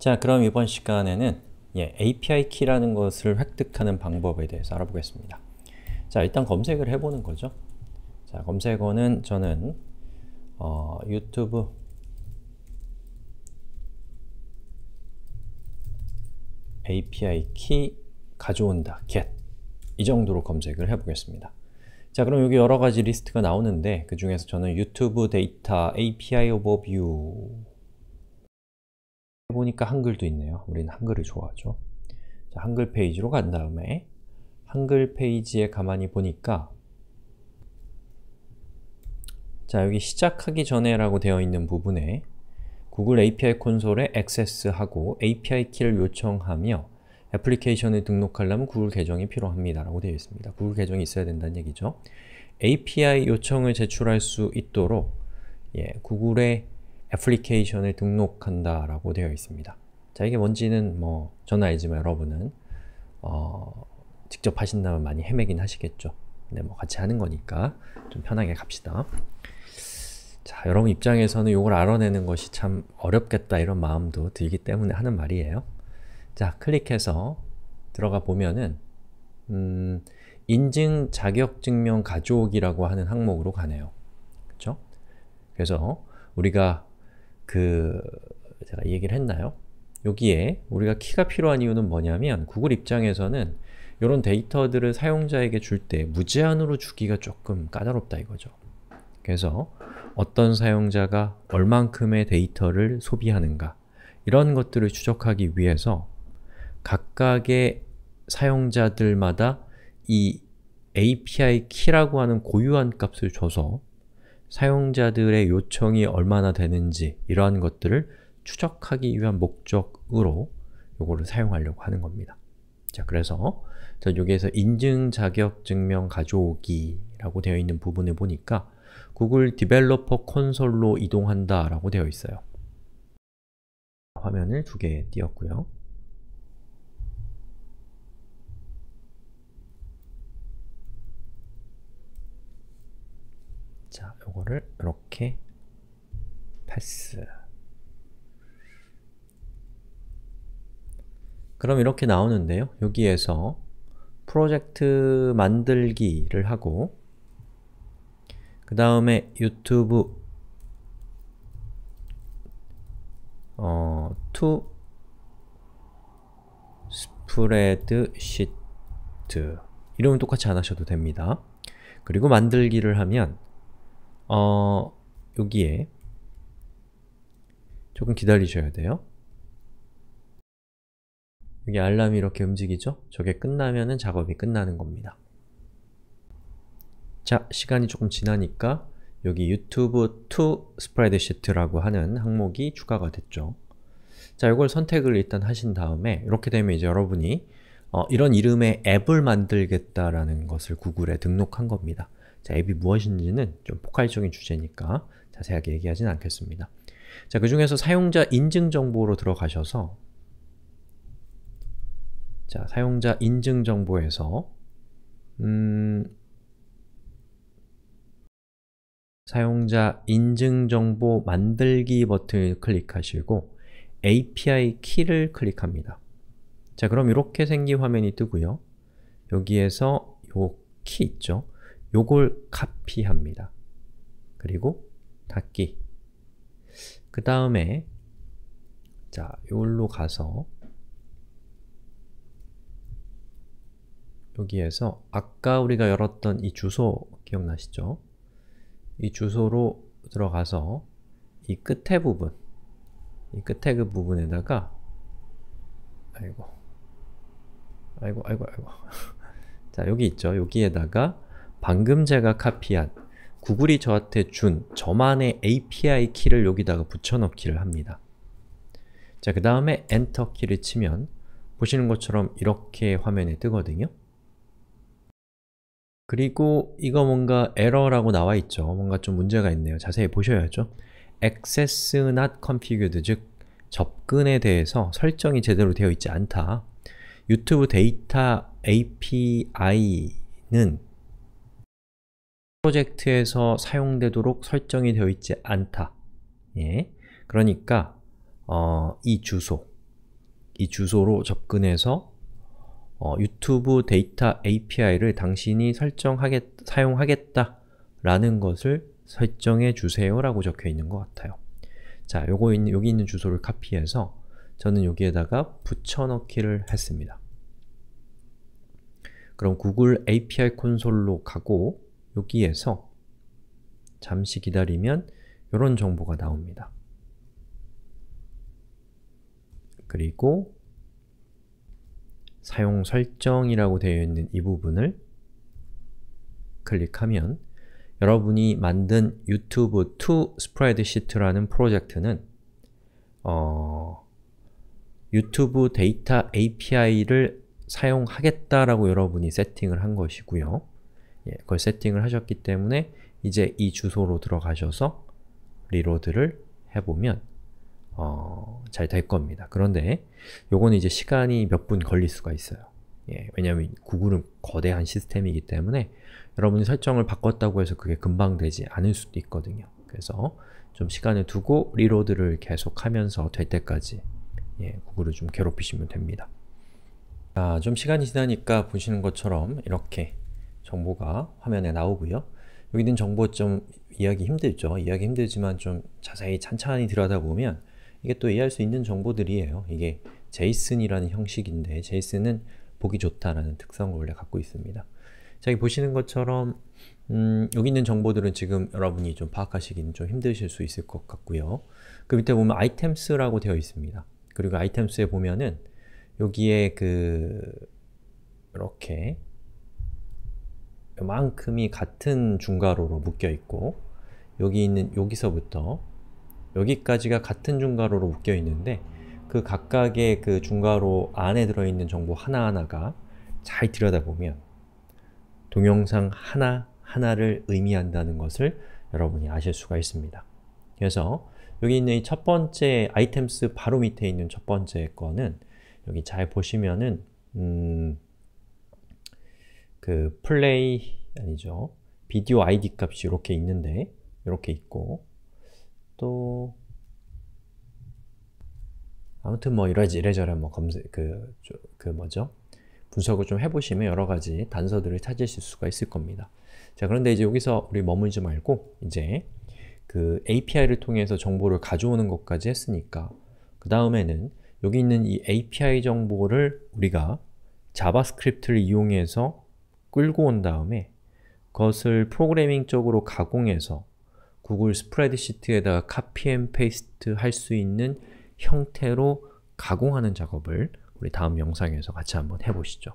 자, 그럼 이번 시간에는 예, API 키라는 것을 획득하는 방법에 대해서 알아보겠습니다. 자, 일단 검색을 해보는 거죠. 자, 검색어는 저는 어, 유튜브 API 키 가져온다, get 이 정도로 검색을 해보겠습니다. 자, 그럼 여기 여러 가지 리스트가 나오는데 그 중에서 저는 유튜브 데이터 API 오버뷰 보니까 한글도 있네요. 우리는 한글을 좋아하죠. 자, 한글 페이지로 간 다음에 한글 페이지에 가만히 보니까 자, 여기 시작하기 전에 라고 되어 있는 부분에 구글 API 콘솔에 액세스하고 API 키를 요청하며 애플리케이션을 등록하려면 구글 계정이 필요합니다 라고 되어 있습니다. 구글 계정이 있어야 된다는 얘기죠. API 요청을 제출할 수 있도록 예, 구글의 애플리케이션을 등록한다 라고 되어 있습니다. 자 이게 뭔지는 뭐 저는 알지만 여러분은 어, 직접 하신다면 많이 헤매긴 하시겠죠. 근데 뭐 같이 하는 거니까 좀 편하게 갑시다. 자 여러분 입장에서는 이걸 알아내는 것이 참 어렵겠다 이런 마음도 들기 때문에 하는 말이에요. 자 클릭해서 들어가 보면은 음, 인증 자격증명 가져오기라고 하는 항목으로 가네요. 그쵸? 그래서 우리가 그 제가 얘기를 했나요? 여기에 우리가 키가 필요한 이유는 뭐냐면 구글 입장에서는 이런 데이터들을 사용자에게 줄 때 무제한으로 주기가 조금 까다롭다 이거죠. 그래서 어떤 사용자가 얼만큼의 데이터를 소비하는가 이런 것들을 추적하기 위해서 각각의 사용자들마다 이 API 키라고 하는 고유한 값을 줘서 사용자들의 요청이 얼마나 되는지 이러한 것들을 추적하기 위한 목적으로 요거를 사용하려고 하는 겁니다. 자, 그래서 자, 여기에서 인증 자격 증명 가져오기 라고 되어 있는 부분을 보니까 구글 디벨로퍼 콘솔로 이동한다 라고 되어 있어요. 화면을 두 개 띄웠고요. 자, 요거를 이렇게 패스. 그럼 이렇게 나오는데요. 여기에서 프로젝트 만들기를 하고 그 다음에 유튜브 어, to spreadsheet 이름은 똑같이 안 하셔도 됩니다. 그리고 만들기를 하면 어, 여기에 조금 기다리셔야 돼요. 여기 알람이 이렇게 움직이죠? 저게 끝나면은 작업이 끝나는 겁니다. 자, 시간이 조금 지나니까 여기 유튜브 2스프라이드시트라고 하는 항목이 추가가 됐죠. 자, 이걸 선택을 일단 하신 다음에 이렇게 되면 이제 여러분이 어, 이런 이름의 앱을 만들겠다라는 것을 구글에 등록한 겁니다. 자, 앱이 무엇인지는 좀 포괄적인 주제니까 자세하게 얘기하진 않겠습니다. 자, 그 중에서 사용자 인증 정보로 들어가셔서 자, 사용자 인증 정보에서 음, 사용자 인증 정보 만들기 버튼을 클릭하시고 API 키를 클릭합니다. 자, 그럼 이렇게 생긴 화면이 뜨고요. 여기에서 요 키 있죠? 요걸 카피합니다. 그리고 닫기. 그 다음에 자, 요걸로 가서 여기에서 아까 우리가 열었던 이 주소 기억나시죠? 이 주소로 들어가서 이 끝에 부분 이 끝에 그 부분에다가 아이고 아이고 아이고 아이고 자 여기 있죠? 여기에다가 방금 제가 카피한 구글이 저한테 준 저만의 API 키를 여기다가 붙여넣기를 합니다. 자, 그 다음에 엔터 키를 치면 보시는 것처럼 이렇게 화면에 뜨거든요. 그리고 이거 뭔가 에러라고 나와 있죠. 뭔가 좀 문제가 있네요. 자세히 보셔야죠. access not configured 즉 접근에 대해서 설정이 제대로 되어 있지 않다. 유튜브 데이터 API는 프로젝트에서 사용되도록 설정이 되어 있지 않다. 예. 그러니까 어, 이 주소, 이 주소로 접근해서 어, 유튜브 데이터 API를 당신이 설정하겠, 사용하겠다 라는 것을 설정해 주세요 라고 적혀 있는 것 같아요. 자, 요거 있는, 여기 있는 주소를 카피해서 저는 여기에다가 붙여넣기를 했습니다. 그럼 구글 API 콘솔로 가고 여기에서 잠시 기다리면 이런 정보가 나옵니다. 그리고 사용 설정이라고 되어 있는 이 부분을 클릭하면 여러분이 만든 유튜브 투 스프레드시트라는 프로젝트는 어, 유튜브 데이터 API를 사용하겠다라고 여러분이 세팅을 한 것이고요. 예, 그걸 세팅을 하셨기 때문에 이제 이 주소로 들어가셔서 리로드를 해보면 어, 잘 될 겁니다. 그런데 요는 이제 시간이 몇 분 걸릴 수가 있어요. 예, 왜냐하면 구글은 거대한 시스템이기 때문에 여러분이 설정을 바꿨다고 해서 그게 금방 되지 않을 수도 있거든요. 그래서 좀 시간을 두고 리로드를 계속하면서 될 때까지 예, 구글을 좀 괴롭히시면 됩니다. 자, 좀 시간이 지나니까 보시는 것처럼 이렇게 정보가 화면에 나오고요. 여기 는 정보 좀 이해하기 힘들죠. 이해하기 힘들지만 좀 자세히 찬찬히 들여다보면 이게 또 이해할 수 있는 정보들이에요. 이게 제이슨이라는 형식인데 제이슨은 보기 좋다라는 특성을 원래 갖고 있습니다. 자, 여기 보시는 것처럼 음, 여기 있는 정보들은 지금 여러분이 좀 파악하시기는 좀 힘드실 수 있을 것 같고요. 그 밑에 보면 아이템스라고 되어 있습니다. 그리고 아이템스에 보면은 여기에 그 이렇게 만큼이 같은 중괄호로 묶여 있고 여기 있는 여기서부터 여기까지가 같은 중괄호로 묶여 있는데 그 각각의 그 중괄호 안에 들어있는 정보 하나하나가 잘 들여다보면 동영상 하나하나를 의미한다는 것을 여러분이 아실 수가 있습니다. 그래서 여기 있는 이 첫 번째 아이템스 바로 밑에 있는 첫 번째 거는 여기 잘 보시면은 음, 그 플레이 아니죠. 비디오 아이디 값이 이렇게 있는데 이렇게 있고 또 아무튼 뭐 이러지 이래저래 뭐 검색 그, 그 뭐죠 분석을 좀 해보시면 여러 가지 단서들을 찾으실 수가 있을 겁니다. 자 그런데 이제 여기서 우리 머물지 말고 이제 그 API를 통해서 정보를 가져오는 것까지 했으니까 그 다음에는 여기 있는 이 API 정보를 우리가 자바스크립트를 이용해서 끌고 온 다음에 그것을 프로그래밍 쪽으로 가공해서 구글 스프레드시트에다가 카피 앤 페이스트 할 수 있는 형태로 가공하는 작업을 우리 다음 영상에서 같이 한번 해보시죠.